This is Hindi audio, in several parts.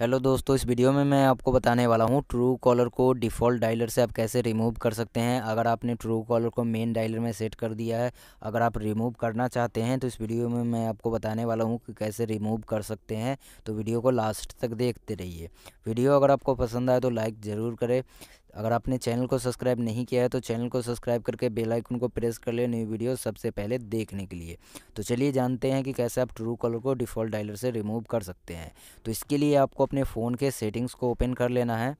हेलो दोस्तों इस वीडियो में मैं आपको बताने वाला हूँ ट्रू कॉलर को डिफ़ॉल्ट डायलर से आप कैसे रिमूव कर सकते हैं अगर आपने ट्रू कॉलर को मेन डायलर में सेट कर दिया है अगर आप रिमूव करना चाहते हैं तो इस वीडियो में मैं आपको बताने वाला हूँ कि कैसे रिमूव कर सकते हैं तो वीडियो को लास्ट तक देखते रहिए वीडियो अगर आपको पसंद आए तो लाइक ज़रूर करें अगर आपने चैनल को सब्सक्राइब नहीं किया है तो चैनल को सब्सक्राइब करके बेल आइकन को प्रेस कर लें न्यू वीडियो सबसे पहले देखने के लिए तो चलिए जानते हैं कि कैसे आप ट्रू कलर को डिफ़ॉल्ट डायलर से रिमूव कर सकते हैं तो इसके लिए आपको अपने फ़ोन के सेटिंग्स को ओपन कर लेना है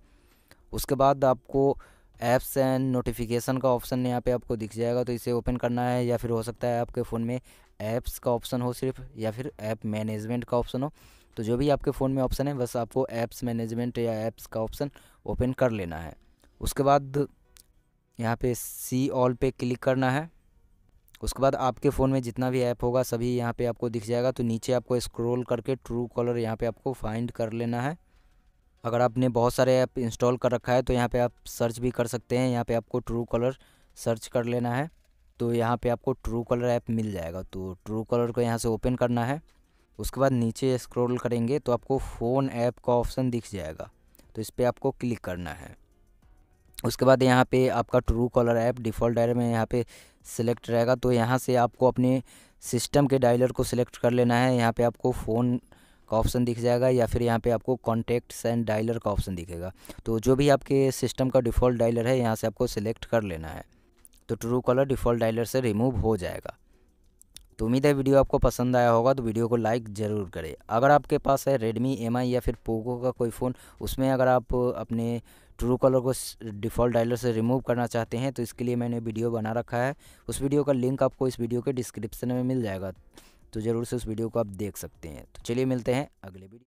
उसके बाद आपको ऐप्स एंड नोटिफिकेशन का ऑप्शन यहाँ पे आपको दिख जाएगा तो इसे ओपन करना है या फिर हो सकता है आपके फ़ोन में ऐप्स का ऑप्शन हो सिर्फ या फिर ऐप मैनेजमेंट का ऑप्शन हो तो जो भी आपके फ़ोन में ऑप्शन है बस आपको ऐप्स मैनेजमेंट या ऐप्स का ऑप्शन ओपन कर लेना है उसके बाद यहाँ पे सी ऑल पे क्लिक करना है उसके बाद आपके फ़ोन में जितना भी ऐप होगा सभी यहाँ पे आपको दिख जाएगा तो नीचे आपको स्क्रॉल करके ट्रू कॉलर यहाँ पे आपको फाइंड कर लेना है अगर आपने बहुत सारे ऐप इंस्टॉल कर रखा है तो यहाँ पे आप सर्च भी कर सकते हैं यहाँ पे आपको ट्रू कॉलर सर्च कर लेना है तो यहाँ पे आपको ट्रू कॉलर ऐप मिल जाएगा तो ट्रू कॉलर को यहाँ से ओपन करना है उसके बाद नीचे स्क्रोल करेंगे तो आपको फ़ोन ऐप का ऑप्शन दिख जाएगा तो इस पर आपको क्लिक करना है उसके बाद यहाँ पे आपका Truecaller app default dialer में यहाँ पे सिलेक्ट रहेगा तो यहाँ से आपको अपने सिस्टम के डायलर को सिलेक्ट कर लेना है यहाँ पे आपको फ़ोन का ऑप्शन दिख जाएगा या फिर यहाँ पे आपको कॉन्टेक्ट्स एंड डायलर का ऑप्शन दिखेगा तो जो भी आपके सिस्टम का डिफ़ॉल्ट डायलर है यहाँ से आपको सिलेक्ट कर लेना है तो ट्रू कॉलर डिफ़ॉल्ट डायलर से रिमूव हो जाएगा तो उम्मीद है वीडियो आपको पसंद आया होगा तो वीडियो को लाइक ज़रूर करें अगर आपके पास है रेडमी एम या फिर पोको का कोई फ़ोन उसमें अगर आप अपने ट्रू कलर को डिफ़ॉल्ट डायलर से रिमूव करना चाहते हैं तो इसके लिए मैंने वीडियो बना रखा है उस वीडियो का लिंक आपको इस वीडियो के डिस्क्रिप्शन में मिल जाएगा तो ज़रूर से उस वीडियो को आप देख सकते हैं तो चलिए मिलते हैं अगले वीडियो